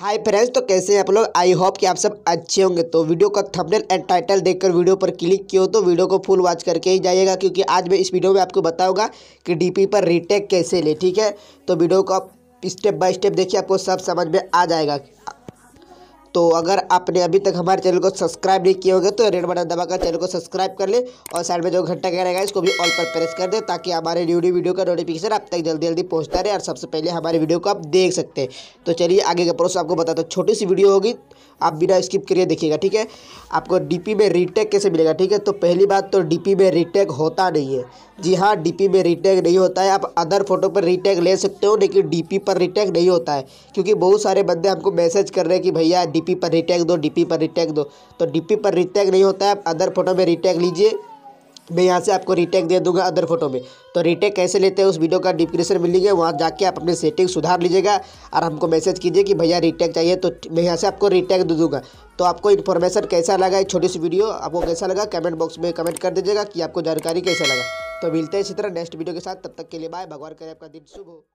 hi friends तो कैसे हैं आप लोग आई होप कि आप सब अच्छे होंगे तो वीडियो का थंबनेल एंड टाइटल देखकर वीडियो पर क्लिक किया तो वीडियो को फुल वॉच करके ही जाइएगा क्योंकि आज मैं इस वीडियो में आपको बताऊंगा कि डीपी पर रीटेक कैसे ले ठीक है तो वीडियो को आप स्टेप बाय स्टेप देखिए आपको सब समझ में आ जाएगा तो अगर आपने अभी तक हमारे चैनल को सब्सक्राइब नहीं किया होगा तो रेड बटन दबाकर चैनल को सब्सक्राइब कर ले और साइड में जो घंटा कह रहेगा इसको भी ऑल पर प्रेस कर दे ताकि हमारे न्यू न्यू वीडियो का नोटिफिकेशन आप तक जल्दी जल्दी पहुँचता रहे और सबसे पहले हमारे वीडियो को आप देख सकते हैं तो चलिए आगे का प्रोसेस आपको बताता हूँ छोटी सी वीडियो होगी आप बिना स्किप करिए देखिएगा ठीक है आपको डीपी में रीटेक कैसे मिलेगा ठीक है तो पहली बात तो डीपी में रीटेक होता नहीं है जी हाँ डीपी में रीटेक नहीं होता है आप अदर फोटो पर रीटेक ले सकते हो लेकिन डीपी पर रीटेक नहीं होता है क्योंकि बहुत सारे बंदे हमको मैसेज कर रहे हैं कि भैया डी डीपी पर रिटैग दो डीपी पर रिटैग दो तो डीपी पर रिटैग नहीं होता है आप अदर फोटो में रिटैग लीजिए मैं यहाँ से आपको रिटेक दे दूंगा अदर फोटो में तो रिटेक कैसे लेते हैं उस वीडियो का डिस्क्रिप्शन में लीजिए वहाँ जाके आप अपने सेटिंग सुधार लीजिएगा और हमको मैसेज कीजिए कि भैया रिटेक चाहिए तो मैं यहाँ से आपको रिटेक दे दूंगा तो आपको इन्फॉर्मेशन कैसा लगा एक छोटी सी वीडियो आपको कैसा लगा कमेंट बॉक्स में कमेंट कर दीजिएगा कि आपको जानकारी कैसा लगा तो मिलते हैं इसी तरह नेक्स्ट वीडियो के साथ तब तक के लिए बाय भगवान करें आपका दिन शुभ हो